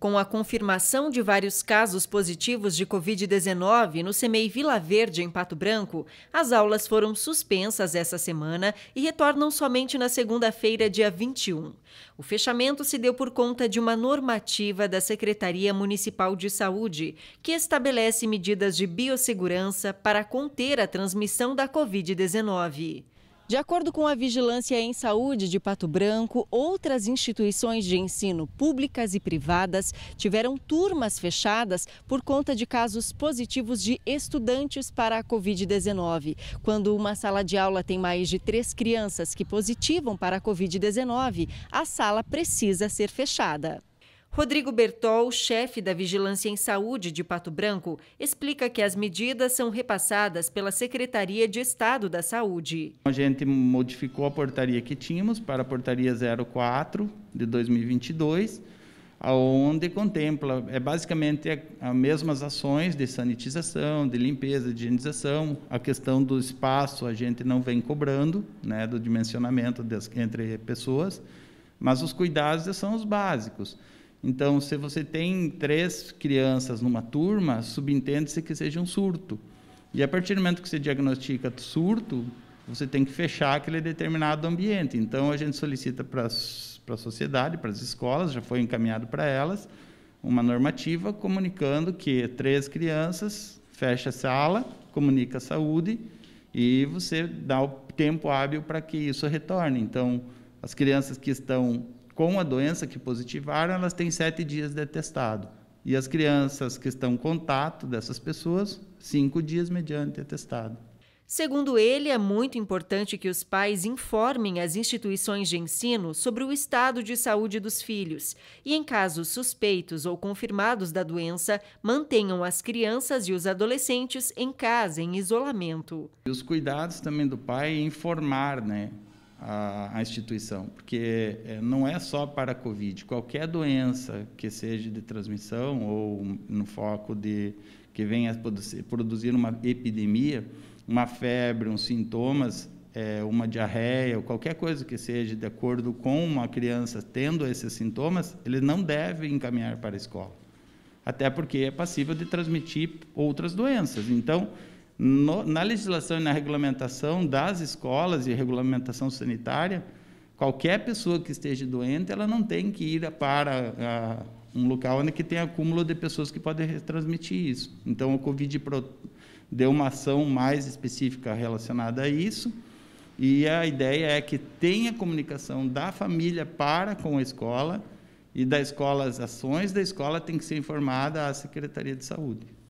com a confirmação de vários casos positivos de Covid-19 no CMEI Vila Verde, em Pato Branco, as aulas foram suspensas essa semana e retornam somente na segunda-feira, dia 21. O fechamento se deu por conta de uma normativa da Secretaria Municipal de Saúde, que estabelece medidas de biossegurança para conter a transmissão da Covid-19. De acordo com a Vigilância em Saúde de Pato Branco, outras instituições de ensino públicas e privadas tiveram turmas fechadas por conta de casos positivos de estudantes para a Covid-19. Quando uma sala de aula tem mais de três crianças que positivam para a Covid-19, a sala precisa ser fechada. Rodrigo Bertol, chefe da Vigilância em Saúde de Pato Branco, explica que as medidas são repassadas pela Secretaria de Estado da Saúde. A gente modificou a portaria que tínhamos para a portaria 04 de 2022, aonde contempla é basicamente as mesmas ações de sanitização, de limpeza, de higienização, a questão do espaço a gente não vem cobrando, né, do dimensionamento das, entre pessoas, mas os cuidados são os básicos. Então, se você tem três crianças numa turma, subentende-se que seja um surto. E a partir do momento que você diagnostica surto, você tem que fechar aquele determinado ambiente. Então, a gente solicita para a sociedade, para as escolas, já foi encaminhado para elas, uma normativa comunicando que três crianças, fecha a sala, comunica a saúde e você dá o tempo hábil para que isso retorne. Então, as crianças que estão com a doença que positivaram, elas têm sete dias de atestado. E as crianças que estão em contato dessas pessoas, cinco dias mediante atestado. Segundo ele, é muito importante que os pais informem as instituições de ensino sobre o estado de saúde dos filhos e, em casos suspeitos ou confirmados da doença, mantenham as crianças e os adolescentes em casa, em isolamento. E os cuidados também do pai é informar, né? a, a instituição, porque é, não é só para a Covid, qualquer doença que seja de transmissão ou no foco de que venha produzir, produzir uma epidemia, uma febre, uns sintomas, é, uma diarreia, ou qualquer coisa que seja de acordo com uma criança tendo esses sintomas, ele não deve encaminhar para a escola. Até porque é passível de transmitir outras doenças. Então, no, na legislação e na regulamentação das escolas e regulamentação sanitária, qualquer pessoa que esteja doente, ela não tem que ir para a, ah, um local onde que tem acúmulo de pessoas que podem retransmitir isso. Então, o Covid deu uma ação mais específica relacionada a isso, e a ideia é que tenha comunicação da família para com a escola, e da escola, as ações da escola têm que ser informada à Secretaria de Saúde.